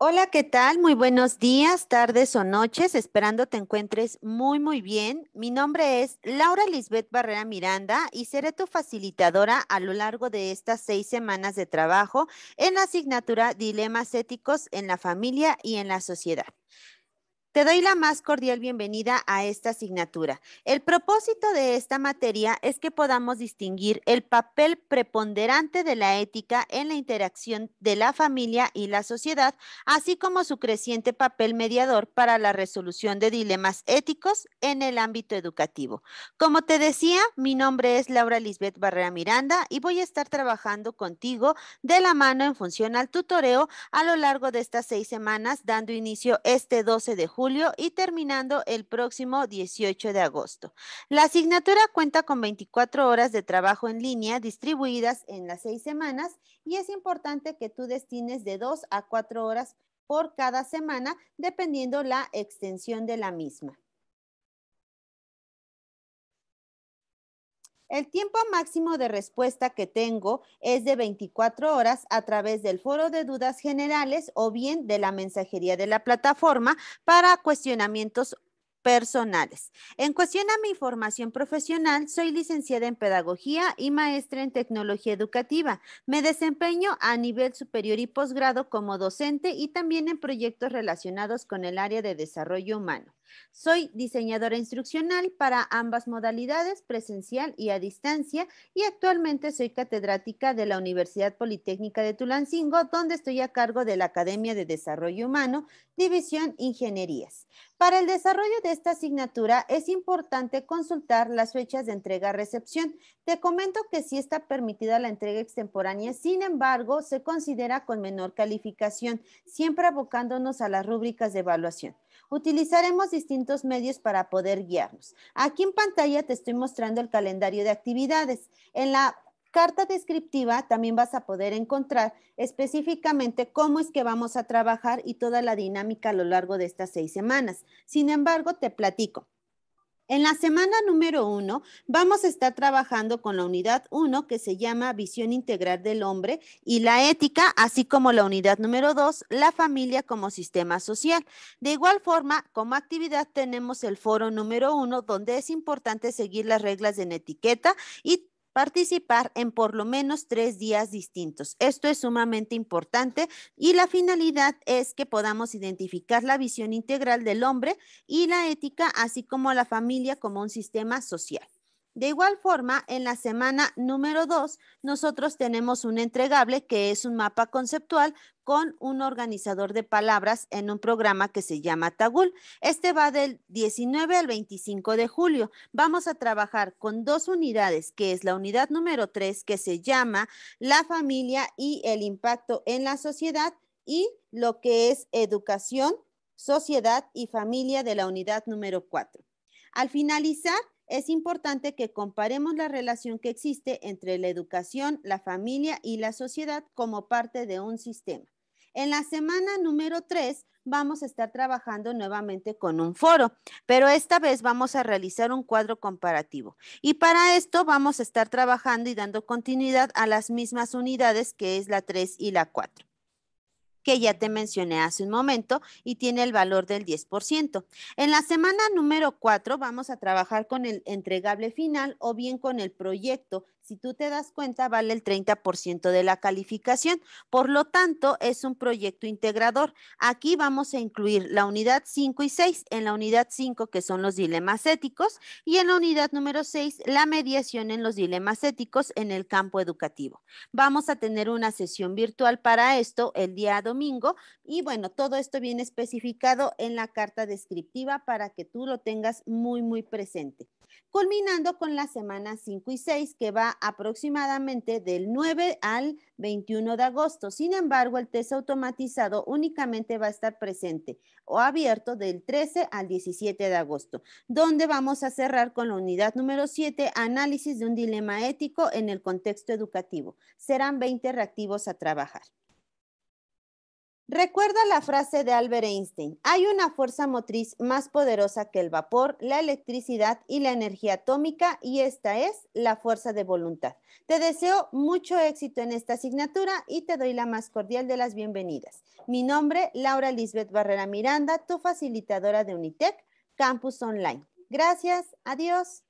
Hola, ¿qué tal? Muy buenos días, tardes o noches, esperando te encuentres muy, muy bien. Mi nombre es Laura Lisbeth Barrera Miranda y seré tu facilitadora a lo largo de estas seis semanas de trabajo en la asignatura Dilemas Éticos en la Familia y en la Sociedad. Te doy la más cordial bienvenida a esta asignatura. El propósito de esta materia es que podamos distinguir el papel preponderante de la ética en la interacción de la familia y la sociedad, así como su creciente papel mediador para la resolución de dilemas éticos en el ámbito educativo. Como te decía, mi nombre es Laura Lisbeth Barrera Miranda y voy a estar trabajando contigo de la mano en función al tutoreo a lo largo de estas seis semanas, dando inicio este 12 de julio y terminando el próximo 18 de agosto. La asignatura cuenta con 24 horas de trabajo en línea distribuidas en las seis semanas y es importante que tú destines de dos a cuatro horas por cada semana dependiendo la extensión de la misma. El tiempo máximo de respuesta que tengo es de 24 horas a través del foro de dudas generales o bien de la mensajería de la plataforma para cuestionamientos personales. En cuestión a mi formación profesional, soy licenciada en Pedagogía y maestra en Tecnología Educativa. Me desempeño a nivel superior y posgrado como docente y también en proyectos relacionados con el área de desarrollo humano. Soy diseñadora instruccional para ambas modalidades, presencial y a distancia, y actualmente soy catedrática de la Universidad Politécnica de Tulancingo, donde estoy a cargo de la Academia de Desarrollo Humano, División Ingenierías. Para el desarrollo de esta asignatura es importante consultar las fechas de entrega-recepción. Te comento que si está permitida la entrega extemporánea, sin embargo, se considera con menor calificación, siempre abocándonos a las rúbricas de evaluación utilizaremos distintos medios para poder guiarnos. Aquí en pantalla te estoy mostrando el calendario de actividades. En la carta descriptiva también vas a poder encontrar específicamente cómo es que vamos a trabajar y toda la dinámica a lo largo de estas seis semanas. Sin embargo, te platico. En la semana número uno vamos a estar trabajando con la unidad uno que se llama visión integral del hombre y la ética, así como la unidad número dos, la familia como sistema social. De igual forma, como actividad tenemos el foro número uno donde es importante seguir las reglas en etiqueta y participar en por lo menos tres días distintos. Esto es sumamente importante y la finalidad es que podamos identificar la visión integral del hombre y la ética, así como la familia como un sistema social. De igual forma, en la semana número 2, nosotros tenemos un entregable que es un mapa conceptual con un organizador de palabras en un programa que se llama Tagul. Este va del 19 al 25 de julio. Vamos a trabajar con dos unidades, que es la unidad número 3, que se llama La familia y el impacto en la sociedad, y lo que es educación, sociedad y familia de la unidad número 4. Al finalizar, es importante que comparemos la relación que existe entre la educación, la familia y la sociedad como parte de un sistema. En la semana número 3 vamos a estar trabajando nuevamente con un foro, pero esta vez vamos a realizar un cuadro comparativo. Y para esto vamos a estar trabajando y dando continuidad a las mismas unidades que es la 3 y la 4 que ya te mencioné hace un momento y tiene el valor del 10%. En la semana número 4 vamos a trabajar con el entregable final o bien con el proyecto si tú te das cuenta, vale el 30% de la calificación. Por lo tanto, es un proyecto integrador. Aquí vamos a incluir la unidad 5 y 6, en la unidad 5 que son los dilemas éticos y en la unidad número 6 la mediación en los dilemas éticos en el campo educativo. Vamos a tener una sesión virtual para esto el día domingo y bueno, todo esto viene especificado en la carta descriptiva para que tú lo tengas muy, muy presente. Culminando con la semana 5 y 6 que va aproximadamente del 9 al 21 de agosto. Sin embargo, el test automatizado únicamente va a estar presente o abierto del 13 al 17 de agosto, donde vamos a cerrar con la unidad número 7, análisis de un dilema ético en el contexto educativo. Serán 20 reactivos a trabajar. Recuerda la frase de Albert Einstein, hay una fuerza motriz más poderosa que el vapor, la electricidad y la energía atómica y esta es la fuerza de voluntad. Te deseo mucho éxito en esta asignatura y te doy la más cordial de las bienvenidas. Mi nombre, Laura Lisbeth Barrera Miranda, tu facilitadora de UNITEC, Campus Online. Gracias, adiós.